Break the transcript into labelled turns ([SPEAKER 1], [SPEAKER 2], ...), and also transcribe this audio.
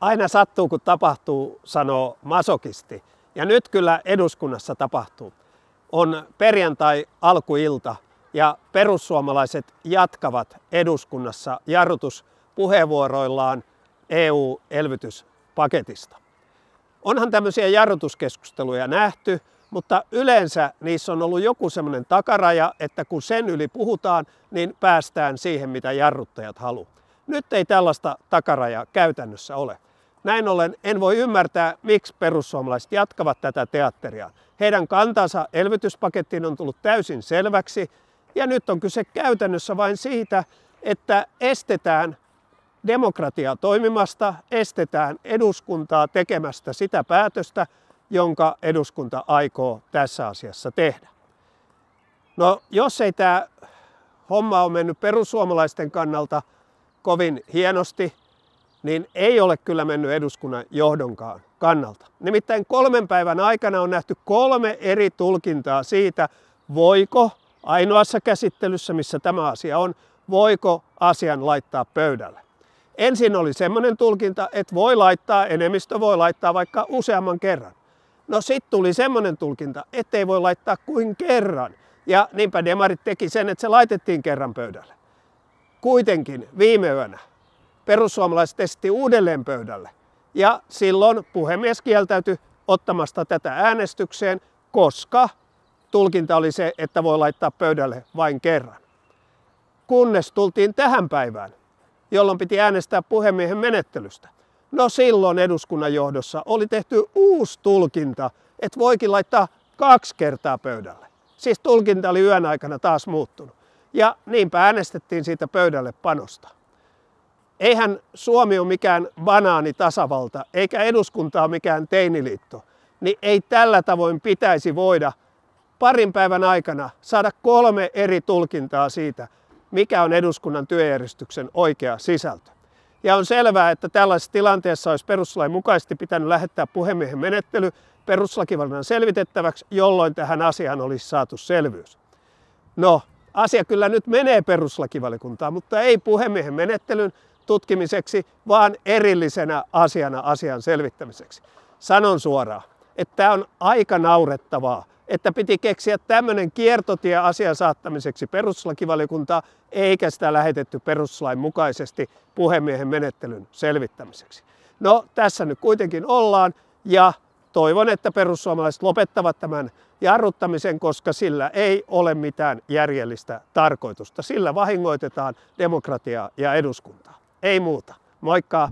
[SPEAKER 1] Aina sattuu, kun tapahtuu, sanoo masokisti. Ja nyt kyllä eduskunnassa tapahtuu. On perjantai alkuilta ja perussuomalaiset jatkavat eduskunnassa jarrutuspuheenvuoroillaan EU-elvytyspaketista. Onhan tämmöisiä jarrutuskeskusteluja nähty, mutta yleensä niissä on ollut joku semmoinen takaraja, että kun sen yli puhutaan, niin päästään siihen, mitä jarruttajat haluavat. Nyt ei tällaista takarajaa käytännössä ole. Näin ollen en voi ymmärtää, miksi perussuomalaiset jatkavat tätä teatteria. Heidän kantansa elvytyspakettiin on tullut täysin selväksi ja nyt on kyse käytännössä vain siitä, että estetään demokratiaa toimimasta, estetään eduskuntaa tekemästä sitä päätöstä, jonka eduskunta aikoo tässä asiassa tehdä. No jos ei tämä homma on mennyt perussuomalaisten kannalta kovin hienosti, niin ei ole kyllä mennyt eduskunnan johdonkaan kannalta. Nimittäin kolmen päivän aikana on nähty kolme eri tulkintaa siitä, voiko ainoassa käsittelyssä, missä tämä asia on, voiko asian laittaa pöydälle. Ensin oli semmoinen tulkinta, että voi laittaa, enemmistö voi laittaa vaikka useamman kerran. No sitten tuli semmoinen tulkinta, ettei voi laittaa kuin kerran. Ja niinpä demarit teki sen, että se laitettiin kerran pöydälle. Kuitenkin viime yönä perussuomalaiset esitti uudelleen pöydälle ja silloin puhemies kieltäytyi ottamasta tätä äänestykseen, koska tulkinta oli se, että voi laittaa pöydälle vain kerran. Kunnes tultiin tähän päivään, jolloin piti äänestää puhemiehen menettelystä. No silloin eduskunnan johdossa oli tehty uusi tulkinta, että voikin laittaa kaksi kertaa pöydälle. Siis tulkinta oli yön aikana taas muuttunut. Ja niinpä äänestettiin siitä pöydälle panosta. Eihän Suomi ole mikään banaanitasavalta, eikä eduskunta ole mikään teiniliitto. Niin ei tällä tavoin pitäisi voida parin päivän aikana saada kolme eri tulkintaa siitä, mikä on eduskunnan työjärjestyksen oikea sisältö. Ja on selvää, että tällaisessa tilanteessa olisi perustuslain mukaisesti pitänyt lähettää puhemiehen menettely perustuslakivaliokunnan selvitettäväksi, jolloin tähän asiaan olisi saatu selvyys. No, Asia kyllä nyt menee peruslakivaliokuntaan, mutta ei puhemiehen menettelyn tutkimiseksi, vaan erillisenä asiana asian selvittämiseksi. Sanon suoraan, että tämä on aika naurettavaa, että piti keksiä tämmöinen kiertotie asian saattamiseksi perustuslakivaliokuntaa, eikä sitä lähetetty peruslain mukaisesti puhemiehen menettelyn selvittämiseksi. No tässä nyt kuitenkin ollaan ja Toivon, että perussuomalaiset lopettavat tämän jarruttamisen, koska sillä ei ole mitään järjellistä tarkoitusta. Sillä vahingoitetaan demokratiaa ja eduskuntaa. Ei muuta. Moikka!